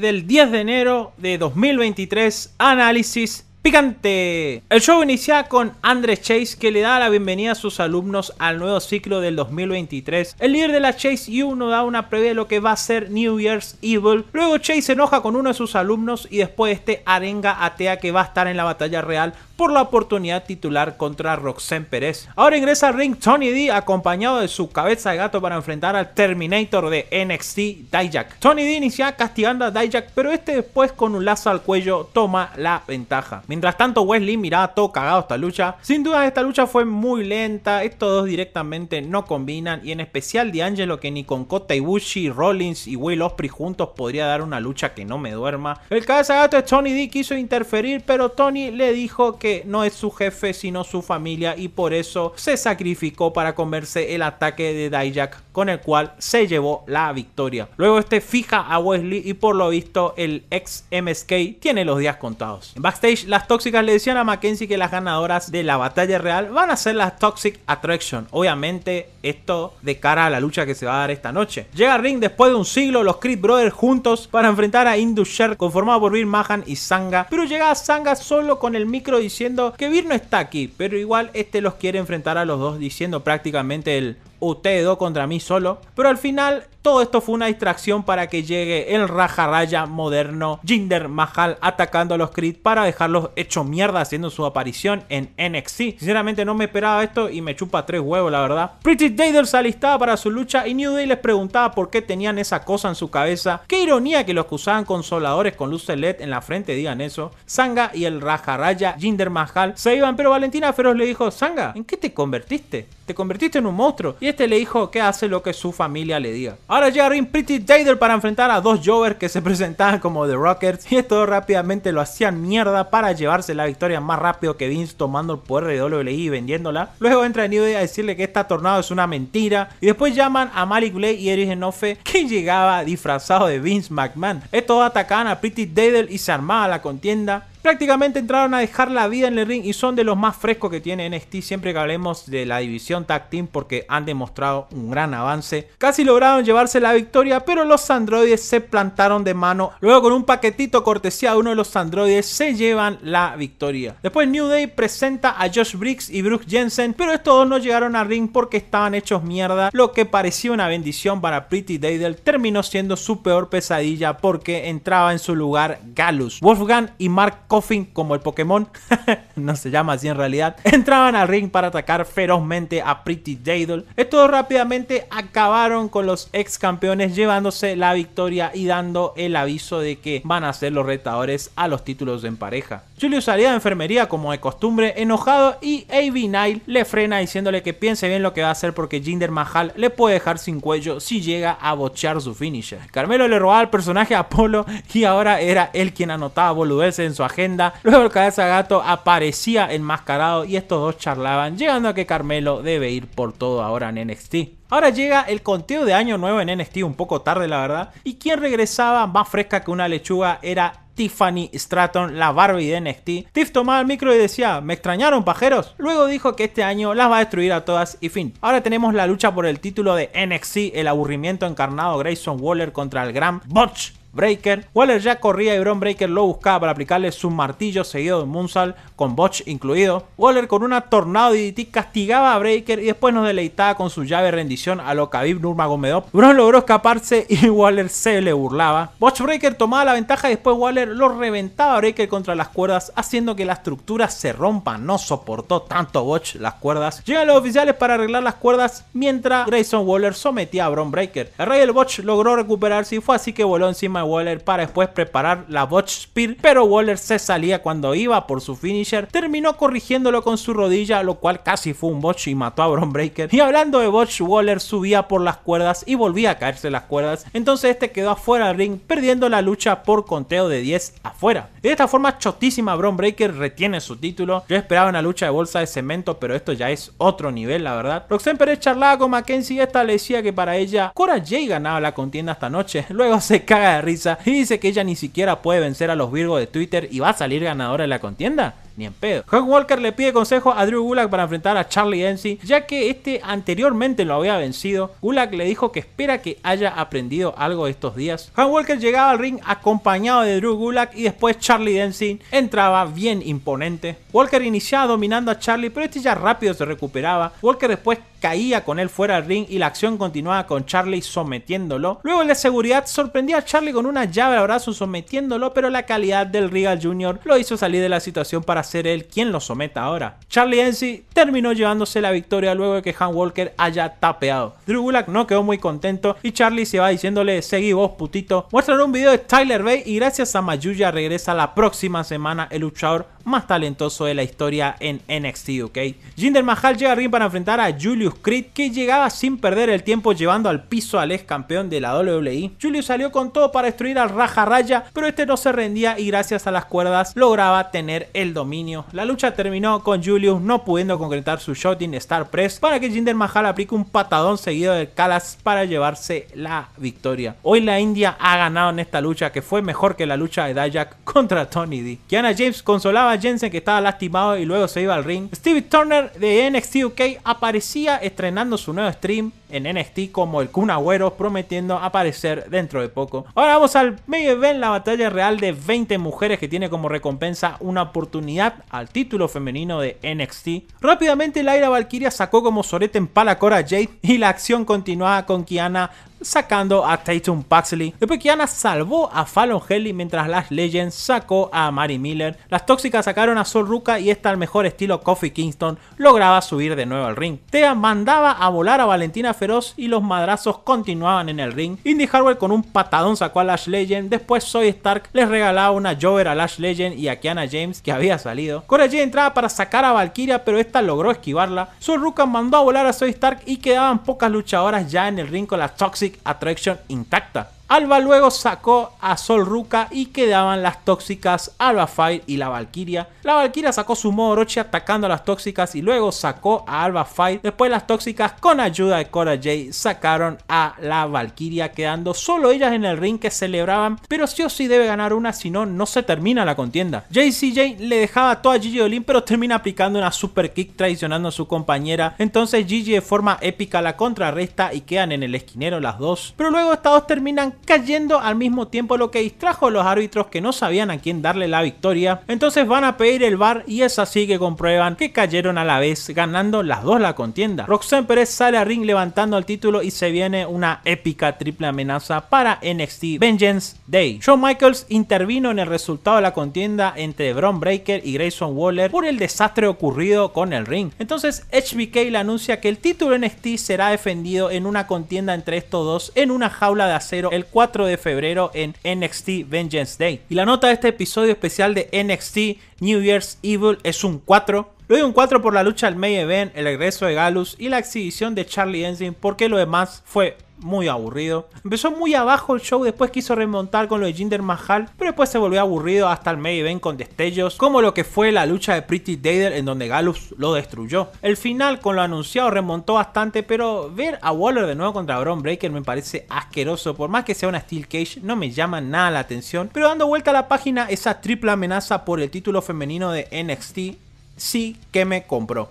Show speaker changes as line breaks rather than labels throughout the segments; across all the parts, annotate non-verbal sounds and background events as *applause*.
del 10 de enero de 2023, análisis picante. El show inicia con Andrés Chase que le da la bienvenida a sus alumnos al nuevo ciclo del 2023. El líder de la Chase U da una previa de lo que va a ser New Year's Evil. Luego Chase se enoja con uno de sus alumnos y después este arenga atea que va a estar en la batalla real por la oportunidad titular contra Roxanne Pérez. Ahora ingresa al ring Tony D acompañado de su cabeza de gato para enfrentar al Terminator de NXT Dijak. Tony D inicia castigando a Dijak pero este después con un lazo al cuello toma la ventaja. Mientras tanto, Wesley miraba todo cagado esta lucha. Sin duda, esta lucha fue muy lenta. Estos dos directamente no combinan. Y en especial D'Angelo, que ni con Kota Ibushi, Rollins y Will Osprey juntos podría dar una lucha que no me duerma. El gato de Tony D quiso interferir, pero Tony le dijo que no es su jefe, sino su familia. Y por eso se sacrificó para comerse el ataque de Dijak con el cual se llevó la victoria. Luego este fija a Wesley y por lo visto el ex MSK tiene los días contados. En backstage las tóxicas le decían a Mackenzie que las ganadoras de la batalla real van a ser las Toxic Attraction. Obviamente esto de cara a la lucha que se va a dar esta noche. Llega ring después de un siglo los Creed Brothers juntos para enfrentar a Indus Sher conformado por Vir Mahan y Sanga. Pero llega Sanga solo con el micro diciendo que Vir no está aquí, pero igual este los quiere enfrentar a los dos diciendo prácticamente el ustedes dos contra mí solo. Pero al final todo esto fue una distracción para que llegue el Raya moderno Jinder Mahal atacando a los Creed para dejarlos hecho mierda haciendo su aparición en NXT. Sinceramente no me esperaba esto y me chupa tres huevos la verdad. Pretty Daders se alistaba para su lucha y New Day les preguntaba por qué tenían esa cosa en su cabeza. Qué ironía que los que usaban consoladores con luces LED en la frente digan eso. Sanga y el Raya Jinder Mahal se iban pero Valentina Feroz le dijo Sanga, ¿en qué te convertiste? Te convertiste en un monstruo. Y este le dijo que hace lo que su familia le diga. Ahora llega Ring Pretty dadel para enfrentar a dos Jovers que se *laughs* presentaban como The Rockets y esto rápidamente lo hacían mierda para llevarse la victoria más rápido que Vince tomando el poder de WWE y vendiéndola. Luego entra New Day a decirle que esta tornado es una mentira y después llaman a Malik Blade y Eric Enofe *laughs* que llegaba disfrazado de Vince McMahon. Estos atacaban a Pretty dadel y se armaba la contienda prácticamente entraron a dejar la vida en el ring y son de los más frescos que tiene NXT siempre que hablemos de la división tag team porque han demostrado un gran avance. Casi lograron llevarse la victoria, pero los androides se plantaron de mano. Luego con un paquetito cortesía de uno de los androides se llevan la victoria. Después New Day presenta a Josh Briggs y Brooke Jensen, pero estos dos no llegaron al ring porque estaban hechos mierda. Lo que parecía una bendición para Pretty Daydell terminó siendo su peor pesadilla porque entraba en su lugar Galus. Wolfgang y Mark como el Pokémon, *laughs* no se llama así en realidad, *laughs* entraban al ring para atacar ferozmente a Pretty Daedal. esto rápidamente acabaron con los ex campeones llevándose la victoria y dando el aviso de que van a ser los retadores a los títulos en pareja. Julio salía de enfermería como de costumbre, enojado y A.B. Nile le frena diciéndole que piense bien lo que va a hacer porque Jinder Mahal le puede dejar sin cuello si llega a bochar su finisher. Carmelo le robaba al personaje a Apolo y ahora era él quien anotaba boludeces en su agenda Luego el cabeza gato aparecía enmascarado y estos dos charlaban, llegando a que Carmelo debe ir por todo ahora en NXT. Ahora llega el conteo de año nuevo en NXT, un poco tarde la verdad, y quien regresaba más fresca que una lechuga era Tiffany Stratton, la Barbie de NXT. Tiff tomaba el micro y decía, ¿me extrañaron pajeros? Luego dijo que este año las va a destruir a todas y fin. Ahora tenemos la lucha por el título de NXT, el aburrimiento encarnado Grayson Waller contra el gran Botch Breaker. Waller ya corría y Bron Breaker lo buscaba para aplicarle su martillo seguido de Munsal con Botch incluido. Waller con una tornado DDT castigaba a Breaker y después nos deleitaba con su llave de rendición a lo Khabib Nurmagomedov. Bron logró escaparse *laughs* y Waller se le burlaba. Botch Breaker tomaba la ventaja y después Waller lo reventaba a Breaker contra las cuerdas haciendo que la estructura se rompa. No soportó tanto Botch las cuerdas. Llegan los oficiales para arreglar las cuerdas mientras Grayson Waller sometía a Bron Breaker. El rey del Botch logró recuperarse y fue así que voló encima de Waller para después preparar la botch spear, pero Waller se salía cuando iba por su finisher, terminó corrigiéndolo con su rodilla, lo cual casi fue un botch y mató a Bron Breaker. Y hablando de botch, Waller subía por las cuerdas y volvía a caerse las cuerdas, entonces este quedó afuera del ring, perdiendo la lucha por conteo de 10 afuera. De esta forma chotísima Bron Breaker retiene su título. Yo esperaba una lucha de bolsa de cemento, pero esto ya es otro nivel, la verdad. Roxanne Perez charlaba con Mackenzie y esta que para ella Cora Jay ganaba la contienda esta noche. *laughs* Luego se caga de risa y dice que ella ni siquiera puede vencer a los Virgos de Twitter y va a salir ganadora de la contienda ni en pedo. Hank Walker le pide consejo a Drew Gulak para enfrentar a Charlie Dempsey, ya que este anteriormente lo había vencido. Gulak le dijo que espera que haya aprendido algo estos días. Hank Walker llegaba al ring acompañado de Drew Gulak y después Charlie Dempsey entraba bien imponente. Walker iniciaba dominando a Charlie, pero este ya rápido se recuperaba. Walker después caía con él fuera del ring y la acción continuaba con Charlie sometiéndolo. Luego la de seguridad sorprendía a Charlie con una llave de brazo sometiéndolo, pero la calidad del Regal Jr. lo hizo salir de la situación para ser él quien lo someta ahora. Charlie Enzi terminó llevándose la victoria luego de que Han Walker haya tapeado. Drew Gulak no quedó muy contento y Charlie se va diciéndole seguí vos putito. Muestran un video de Tyler Bay y gracias a Mayuya regresa la próxima semana el luchador más talentoso de la historia en NXT UK. Jinder Mahal llega a ring para enfrentar a Julius Creed, que llegaba sin perder el tiempo llevando al piso al ex campeón de la WWE. Julius salió con todo para destruir al Raja Raya, pero este no se rendía y gracias a las cuerdas lograba tener el dominio. La lucha terminó con Julius no pudiendo concretar su shot shooting Star Press para que Jinder Mahal aplique un patadón seguido de calas para llevarse la victoria. Hoy la India ha ganado en esta lucha que fue mejor que la lucha de Dayak contra Tony D. Kiana James consolaba Jensen que estaba lastimado y luego se iba al ring. Steve Turner de NXT UK aparecía estrenando su nuevo stream en NXT como el Kun prometiendo aparecer dentro de poco. Ahora vamos al medio event, la batalla real de 20 mujeres que tiene como recompensa una oportunidad al título femenino de NXT. Rápidamente Laira Valkyria sacó como sorete en Palacora Cora Jade y la acción continuaba con Kiana sacando a Tatum Paxley. Después Kiana salvó a Fallon Helly mientras Las Legends sacó a Mary Miller. Las tóxicas sacaron a Sol Ruka y esta al mejor estilo Kofi Kingston lograba subir de nuevo al ring. Thea mandaba a volar a Valentina feroz y los madrazos continuaban en el ring. Indy Harwell con un patadón sacó a Lash Legend, después Soy Stark les regalaba una Jover a Lash Legend y a Kiana James que había salido. Cora Jade entraba para sacar a Valkyria pero esta logró esquivarla. Rukan mandó a volar a Soy Stark y quedaban pocas luchadoras ya en el ring con la Toxic Attraction intacta. Alba luego sacó a Sol Ruka y quedaban las tóxicas Alba Fire y la Valkyria. La Valkyria sacó su modo atacando a las tóxicas y luego sacó a Alba Fire. Después las tóxicas con ayuda de Cora J sacaron a la Valkyria quedando solo ellas en el ring que celebraban. Pero sí o sí debe ganar una si no no se termina la contienda. JCJ le dejaba todo a Gigi Dolin pero termina aplicando una super kick traicionando a su compañera. Entonces Gigi de forma épica la contrarresta y quedan en el esquinero las dos. Pero luego estas dos terminan cayendo al mismo tiempo lo que distrajo a los árbitros que no sabían a quién darle la victoria. Entonces van a pedir el bar y es así que comprueban que cayeron a la vez ganando las dos la contienda. Roxanne Perez sale a ring levantando el título y se viene una épica triple amenaza para NXT Vengeance Day. Shawn Michaels intervino en el resultado de la contienda entre Bron Breaker y Grayson Waller por el desastre ocurrido con el ring. Entonces HBK le anuncia que el título NXT será defendido en una contienda entre estos dos en una jaula de acero el 4 de febrero en NXT Vengeance Day. Y la nota de este episodio especial de NXT New Year's Evil es un 4. Lo doy un 4 por la lucha al May event, el regreso de Galus y la exhibición de Charlie Ensign porque lo demás fue muy aburrido. Empezó muy abajo el show, después quiso remontar con lo de Jinder Mahal, pero después se volvió aburrido hasta el main event con destellos, como lo que fue la lucha de Pretty Dader en donde Gallus lo destruyó. El final con lo anunciado remontó bastante, pero ver a Waller de nuevo contra Braun Breaker me parece asqueroso, por más que sea una Steel Cage no me llama nada la atención, pero dando vuelta a la página esa triple amenaza por el título femenino de NXT sí que me compró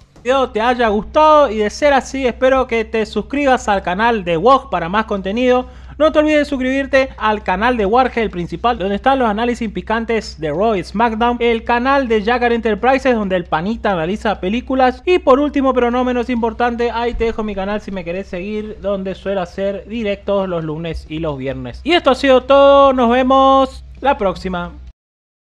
te haya gustado y de ser así espero que te suscribas al canal de WOG para más contenido. No te olvides suscribirte al canal de Warhead, el principal, donde están los análisis picantes de Roy SmackDown. El canal de Jagger Enterprises, donde el panita analiza películas. Y por último, pero no menos importante, ahí te dejo mi canal si me querés seguir, donde suelo hacer directos los lunes y los viernes. Y esto ha sido todo, nos vemos la próxima.